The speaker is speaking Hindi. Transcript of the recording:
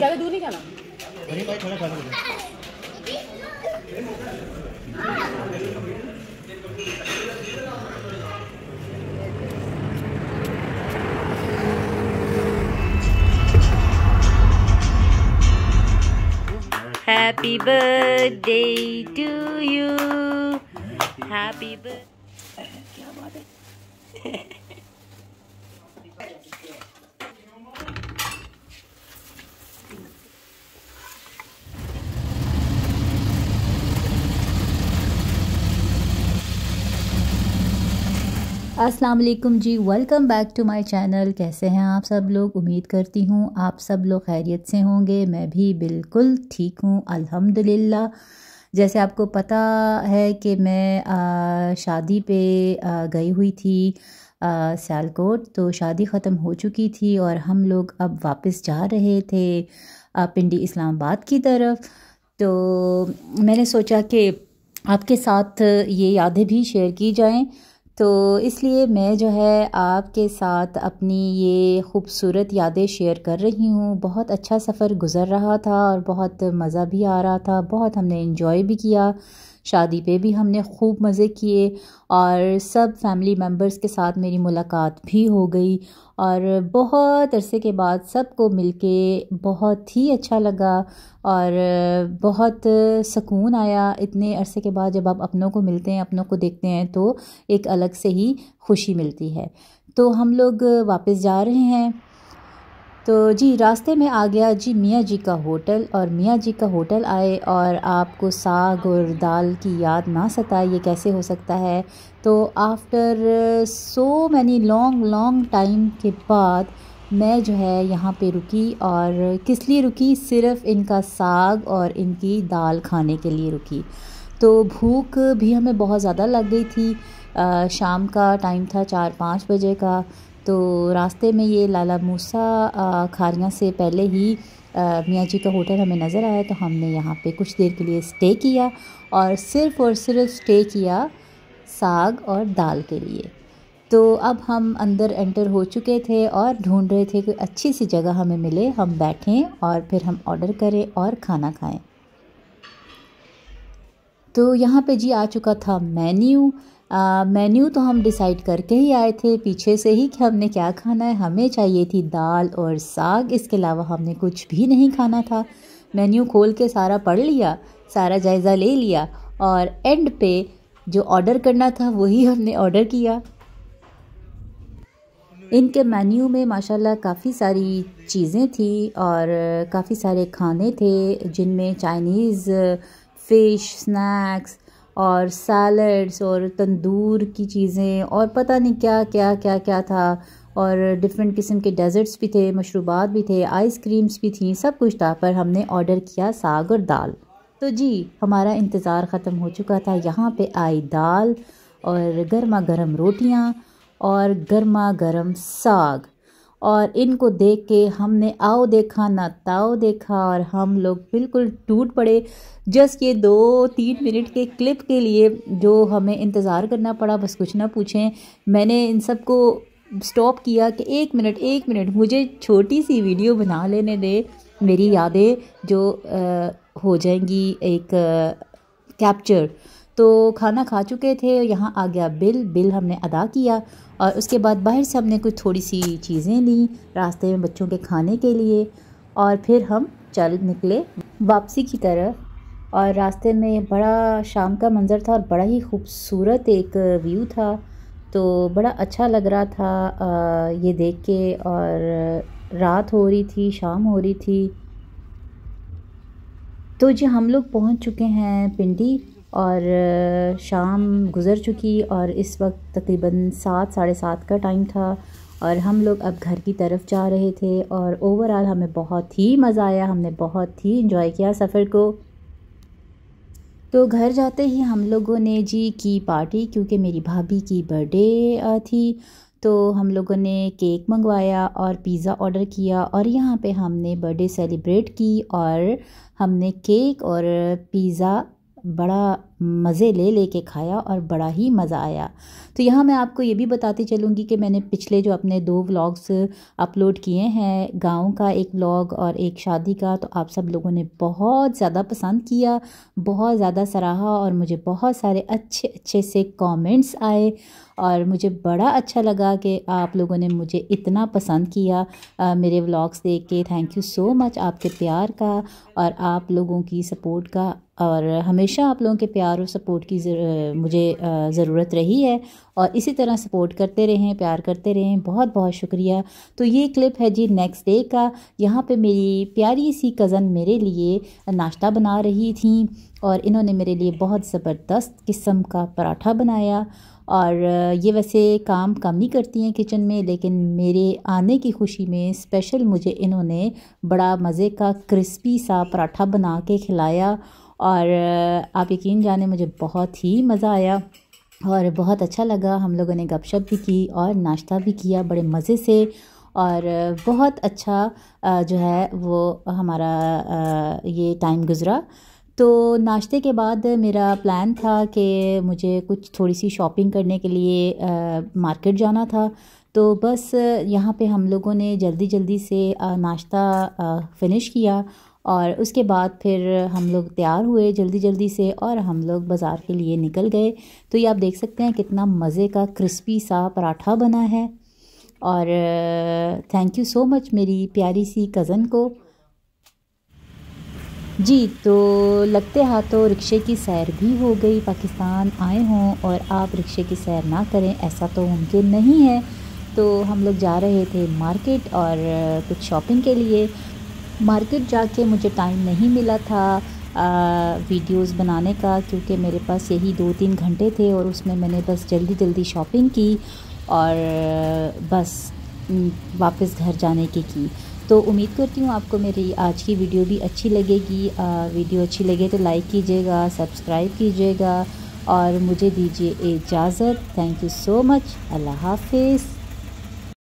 ज़्यादा दूर नहीं जाना Happy birthday to you. Happy birthday. क्या बात है? अस्सलाम वालेकुम जी welcome back to my channel कैसे हैं आप सब लोग उम्मीद करती हूँ आप सब लोग खैरियत से होंगे मैं भी बिल्कुल ठीक हूँ अल्हम्दुलिल्लाह जैसे आपको पता है कि मैं आ, शादी पे आ, गई हुई थी सियालकोट तो शादी ख़त्म हो चुकी थी और हम लोग अब वापस जा रहे थे पिंडी इस्लामाबाद की तरफ तो मैंने सोचा कि आपके साथ ये यादें भी शेयर की जाएँ तो इसलिए मैं जो है आपके साथ अपनी ये ख़ूबसूरत यादें शेयर कर रही हूँ बहुत अच्छा सफ़र गुज़र रहा था और बहुत मज़ा भी आ रहा था बहुत हमने इन्जॉय भी किया शादी पे भी हमने खूब मज़े किए और सब फैमिली मेम्बर्स के साथ मेरी मुलाकात भी हो गई और बहुत अरसे के बाद सबको मिलके बहुत ही अच्छा लगा और बहुत सुकून आया इतने अरसे के बाद जब आप अपनों को मिलते हैं अपनों को देखते हैं तो एक अलग से ही खुशी मिलती है तो हम लोग वापस जा रहे हैं तो जी रास्ते में आ गया जी मियाँ जी का होटल और मियाँ जी का होटल आए और आपको साग और दाल की याद ना सताए ये कैसे हो सकता है तो after so many long long time के बाद मैं जो है यहाँ पे रुकी और किस लिए रुकी सिर्फ इनका साग और इनकी दाल खाने के लिए रुकी तो भूख भी हमें बहुत ज़्यादा लग गई थी आ, शाम का टाइम था चार पाँच बजे का तो रास्ते में ये लाला मूसा खारियाँ से पहले ही मियाँ जी का होटल हमें नज़र आया तो हमने यहाँ पे कुछ देर के लिए स्टे किया और सिर्फ़ और सिर्फ स्टे किया साग और दाल के लिए तो अब हम अंदर एंटर हो चुके थे और ढूंढ रहे थे कि अच्छी सी जगह हमें मिले हम बैठें और फिर हम ऑर्डर करें और खाना खाएं तो यहाँ पे जी आ चुका था मेन्यू मेन्यू तो हम डिसाइड करके ही आए थे पीछे से ही कि हमने क्या खाना है हमें चाहिए थी दाल और साग इसके अलावा हमने कुछ भी नहीं खाना था मेन्यू खोल के सारा पढ़ लिया सारा जायज़ा ले लिया और एंड पे जो ऑर्डर करना था वही हमने ऑर्डर किया इनके मेन्यू में माशाल्लाह काफ़ी सारी चीज़ें थी और काफ़ी सारे खाने थे जिनमें चाइनीज़ फ़िश स्नैक्स और सैलड्स और तंदूर की चीज़ें और पता नहीं क्या क्या क्या क्या था और डिफरेंट किस्म के डेजर्ट्स भी थे मशरूबात भी थे आइसक्रीम्स भी थी सब कुछ था पर हमने ऑर्डर किया साग और दाल तो जी हमारा इंतज़ार ख़त्म हो चुका था यहाँ पे आई दाल और गर्मा गर्म रोटियाँ और गर्मा गर्म साग और इनको देख के हमने आओ देखा ना ताओ देखा और हम लोग बिल्कुल टूट पड़े जस्ट ये दो तीन मिनट के क्लिप के लिए जो हमें इंतज़ार करना पड़ा बस कुछ ना पूछें मैंने इन सब को स्टॉप किया कि एक मिनट एक मिनट मुझे छोटी सी वीडियो बना लेने दे मेरी यादें जो आ, हो जाएंगी एक कैप्चर तो खाना खा चुके थे यहाँ आ गया बिल बिल हमने अदा किया और उसके बाद बाहर से हमने कुछ थोड़ी सी चीज़ें ली रास्ते में बच्चों के खाने के लिए और फिर हम चल निकले वापसी की तरफ और रास्ते में बड़ा शाम का मंज़र था और बड़ा ही खूबसूरत एक व्यू था तो बड़ा अच्छा लग रहा था ये देख के और रात हो रही थी शाम हो रही थी तो जी हम लोग पहुंच चुके हैं पिंडी और शाम गुज़र चुकी और इस वक्त तकरीबन सात साढ़े सात का टाइम था और हम लोग अब घर की तरफ जा रहे थे और ओवरऑल हमें बहुत ही मज़ा आया हमने बहुत ही इंजॉय किया सफ़र को तो घर जाते ही हम लोगों ने जी की पार्टी क्योंकि मेरी भाभी की बर्थडे थी तो हम लोगों ने केक मंगवाया और पिज़्ज़ा ऑर्डर किया और यहाँ पे हमने बर्थडे सेलिब्रेट की और हमने केक और पिज़्ज़ा बड़ा मज़े ले ले के खाया और बड़ा ही मज़ा आया तो यहाँ मैं आपको ये भी बताती चलूँगी कि मैंने पिछले जो अपने दो व्लॉग्स अपलोड किए हैं गांव का एक व्लॉग और एक शादी का तो आप सब लोगों ने बहुत ज़्यादा पसंद किया बहुत ज़्यादा सराहा और मुझे बहुत सारे अच्छे अच्छे से कमेंट्स आए और मुझे बड़ा अच्छा लगा कि आप लोगों ने मुझे इतना पसंद किया आ, मेरे व्लॉग्स देख के थैंक यू सो मच आपके प्यार का और आप लोगों की सपोर्ट का और हमेशा आप लोगों के प्यार और सपोर्ट की जर, मुझे ज़रूरत रही है और इसी तरह सपोर्ट करते रहें प्यार करते रहें बहुत बहुत शुक्रिया तो ये क्लिप है जी नेक्स्ट डे का यहाँ पे मेरी प्यारी सी कज़न मेरे लिए नाश्ता बना रही थी और इन्होंने मेरे लिए बहुत ज़बरदस्त किस्म का पराठा बनाया और ये वैसे काम कम ही करती हैं किचन में लेकिन मेरे आने की खुशी में स्पेशल मुझे इन्होंने बड़ा मज़े का क्रिस्पी सा पराठा बना के खिलाया और आप यकीन जाने मुझे बहुत ही मज़ा आया और बहुत अच्छा लगा हम लोगों ने गपशप भी की और नाश्ता भी किया बड़े मज़े से और बहुत अच्छा जो है वो हमारा ये टाइम गुज़रा तो नाश्ते के बाद मेरा प्लान था कि मुझे कुछ थोड़ी सी शॉपिंग करने के लिए मार्केट जाना था तो बस यहाँ पे हम लोगों ने जल्दी जल्दी से नाश्ता फ़िनिश किया और उसके बाद फिर हम लोग तैयार हुए जल्दी जल्दी से और हम लोग बाज़ार के लिए निकल गए तो ये आप देख सकते हैं कितना मज़े का क्रिस्पी सा पराठा बना है और थैंक यू सो मच मेरी प्यारी सी कज़न को जी तो लगते हाथों तो रिक्शे की सैर भी हो गई पाकिस्तान आए हों और आप रिक्शे की सैर ना करें ऐसा तो मुमकिन नहीं है तो हम लोग जा रहे थे मार्केट और कुछ शॉपिंग के लिए मार्केट जाके मुझे टाइम नहीं मिला था वीडियोस बनाने का क्योंकि मेरे पास यही दो तीन घंटे थे और उसमें मैंने बस जल्दी जल्दी शॉपिंग की और बस वापस घर जाने की की तो उम्मीद करती हूँ आपको मेरी आज की वीडियो भी अच्छी लगेगी आ, वीडियो अच्छी लगे तो लाइक कीजिएगा सब्सक्राइब कीजिएगा और मुझे दीजिए इजाज़त थैंक यू सो मच अल्लाह हाफिज़